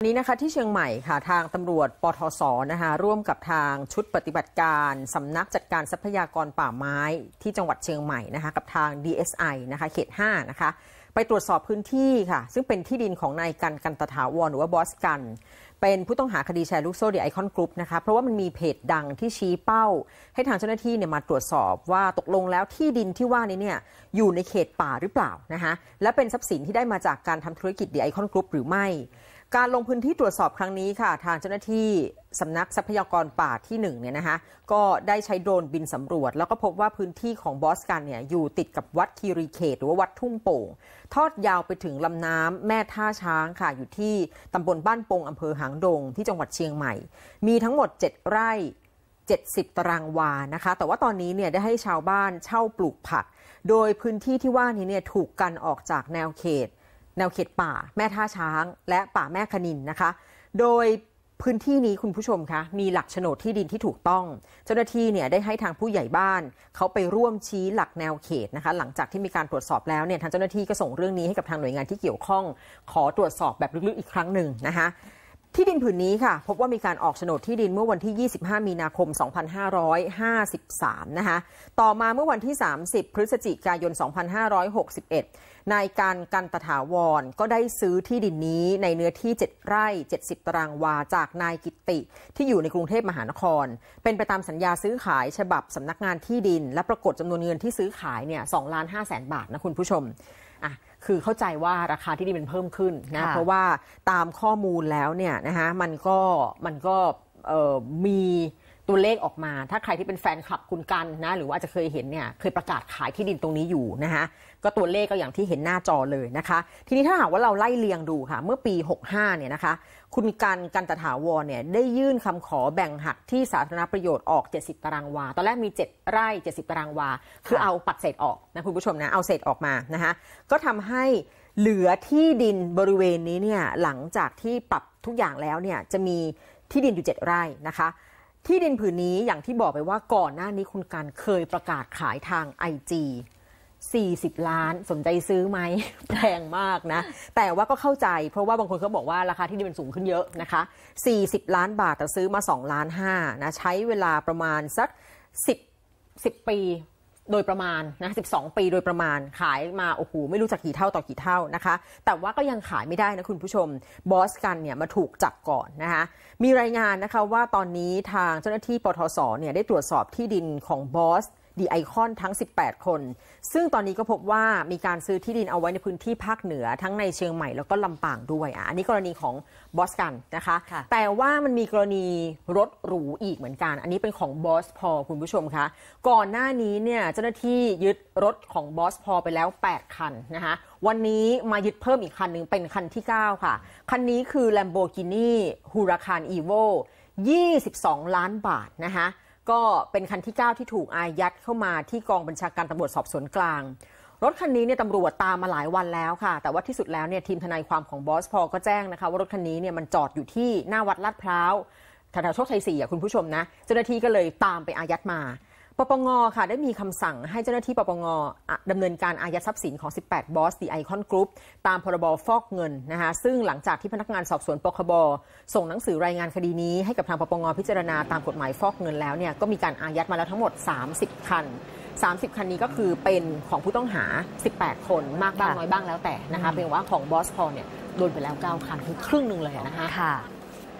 วันนี้นะคะที่เชียงใหม่ค่ะทางตำรวจปทศนะคะร่วมกับทางชุดปฏิบัติการสำนักจัดการทรัพยากรป่าไม้ ที่จังหวัดเชียงใหม่นะคะกับทาง DSI นะคะเขต5นะคะไปตรวจสอบพื้นที่ค่ะ ซึ่งเป็นที่ดินของนายกันกันตถาวร หรือว่าบอสกัน เป็นผู้ต้องหาคดีแชร์ลูกโซ่เดียไอคอนกรุ๊ปนะคะเพราะว่ามันมีเพจดังที่ชี้เป้า ให้ทางเจ้าหน้าที่เนี่ยมาตรวจสอบว่าตกลงแล้วที่ดินที่ว่านี้เนี่ยอยู่ในเขตป่าหรือเปล่านะคะและเป็นทรัพย์สินที่ได้มาจากการทำธุรกิจเดียไอคอนกรุ๊ปหรือไม่การลงพื้นที่ตรวจสอบครั้งนี้ค่ะ ทางเจ้าหน้าที่สำนักทรัพยากรป่าที่1เนี่ยนะคะก็ได้ใช้โดรนบินสำรวจ แล้วก็พบว่าพื้นที่ของบอสกันเนี่ยอยู่ติดกับวัดคีรีเขต หรือว่าวัดทุ่งโป่งทอดยาวไปถึงลำน้ำแม่ท่าช้างค่ะอยู่ที่ตำบลบ้านปงอำเภอหางดง ที่จังหวัดเชียงใหม่มีทั้งหมด 7 ไร่ 70 ตารางวานะคะแต่ว่าตอนนี้เนี่ยได้ให้ชาวบ้านเช่าปลูกผัก โดยพื้นที่ที่ว่านี้เนี่ยถูกกันออกจากแนวเขตแนวเขตป่า แม่ท่าช้าง และป่าแม่คนินนะคะ โดยพื้นที่นี้คุณผู้ชมคะมีหลักโฉนดที่ดินที่ถูกต้อง เจ้าหน้าที่เนี่ยได้ให้ทางผู้ใหญ่บ้านเขาไปร่วมชี้หลักแนวเขตนะคะ หลังจากที่มีการตรวจสอบแล้วเนี่ย ทางเจ้าหน้าที่ก็ส่งเรื่องนี้ให้กับทางหน่วยงานที่เกี่ยวข้อง ขอตรวจสอบแบบลึกๆอีกครั้งหนึ่งนะคะที่ดินผืนนี้ค่ะ พบว่ามีการออกโฉนดที่ดินเมื่อวันที่ 25 มีนาคม 2553 นะคะต่อมาเมื่อวันที่ 30 พฤศจิกายน 2561 นายการกันตถาวร ก็ได้ซื้อที่ดินนี้ในเนื้อที่ 7 ไร่ 70 ตารางวาจากนายกิติ ที่อยู่ในกรุงเทพมหานคร เป็นไปตามสัญญาซื้อขายฉบับสำนักงานที่ดิน และปรากฏจำนวนเงินที่ซื้อขายเนี่ย2ล้าน5แสนบาทนะคุณผู้ชมอะคือเข้าใจว่าราคาที่ดินมันเพิ่มขึ้นนะเพราะว่าตามข้อมูลแล้วเนี่ยนะคะมันก็มันก็มีตัวเลขออกมา ถ้าใครที่เป็นแฟนคลับคุณกันนะ หรือว่าอาจจะเคยเห็นเนี่ย เคยประกาศขายที่ดินตรงนี้อยู่นะคะ ก็ตัวเลขก็อย่างที่เห็นหน้าจอเลยนะคะ ทีนี้ถ้าหากว่าเราไล่เลียงดูค่ะ เมื่อปี 65เนี่ยนะคะ คุณกันกันตถาวรเนี่ยได้ยื่นคำขอแบ่งหักที่สาธารณประโยชน์ออก 70 ตารางวา ตอนแรกมี 7 ไร่ 70 ตารางวา คือเอาปัดเศษออกนะคุณผู้ชมนะ เอาเศษออกมานะคะ ก็ทำให้เหลือที่ดินบริเวณนี้เนี่ย หลังจากที่ปรับทุกอย่างแล้วเนี่ย จะมีที่ดินอยู่ 7 ไร่นะคะที่ดินผืนนี้อย่างที่บอกไปว่าก่อนหน้านี้คุณการเคยประกาศขายทางไอจี40 ล้านสนใจซื้อไหมแพงมากนะ แต่ว่าก็เข้าใจเพราะว่าบางคนเขาบอกว่าราคาที่ดินมันสูงขึ้นเยอะนะคะ40 ล้านบาท แต่ซื้อมา 2 ล้าน 5 นะ ใช้เวลาประมาณสัก 10 10 ปีโดยประมาณนะ12 ปีโดยประมาณขายมาโอ้โหไม่รู้จักกี่เท่าต่อกี่เท่านะคะแต่ว่าก็ยังขายไม่ได้นะคุณผู้ชมบอสกันเนี่ยมาถูกจับก่อนนะคะมีรายงานนะคะว่าตอนนี้ทางเจ้าหน้าที่ปทศเนี่ยได้ตรวจสอบที่ดินของบอสดีไอคอนทั้ง 18 คน ซึ่งตอนนี้ก็พบว่ามีการซื้อที่ดินเอาไว้ในพื้นที่ภาคเหนือ ทั้งในเชียงใหม่แล้วก็ลำปางด้วยอ่ะ อันนี้กรณีของบอสกันนะคะคะ แต่ว่ามันมีกรณีรถหรูอีกเหมือนกัน อันนี้เป็นของบอสพอคุณผู้ชมคะ ก่อนหน้านี้เนี่ยเจ้าหน้าที่ยึดรถของบอสพอไปแล้ว 8 คันนะคะ วันนี้มายึดเพิ่มอีกคันหนึ่งเป็นคันที่ 9 ค่ะ คันนี้คือ Lamborghini Huracan Evo 22 ล้านบาทนะคะก็เป็นคันที่ 9 ที่ถูกอายัดเข้ามาที่กองบัญชาการตำรวจสอบสวนกลาง รถคันนี้เนี่ยตำรวจตามมาหลายวันแล้วค่ะ แต่ว่าที่สุดแล้วเนี่ยทีมทนายความของบอสพอก็แจ้งนะคะว่ารถคันนี้เนี่ยมันจอดอยู่ที่หน้าวัดลาดพร้าวแถวโชคชัยสี่อ่ะคุณผู้ชมนะ เจ้าหน้าที่ก็เลยตามไปอายัดมาปปงค่ะ ได้มีคำสั่งให้เจ้าหน้าที่ปปงดำเนินการอายัดทรัพย์สินของ 18 บอสดีไอคอนกรุ๊ปตามพรบฟอกเงินนะคะซึ่งหลังจากที่พนักงานสอบสวนปคบส่งหนังสือรายงานคดีนี้ ให้กับทางปปงพิจารณาตามกฎหมายฟอกเงินแล้วเนี่ยก็มีการอายัดมาแล้วทั้งหมด 30 คัน 30 คันนี้ก็คือเป็นของผู้ต้องหา 18 คนมากบ้างน้อยบ้างแล้วแต่นะคะเป็นว่าของบอสพอเนี่ยโดนไปแล้ว 9 คันคือครึ่งหนึ่งเลยนะคะ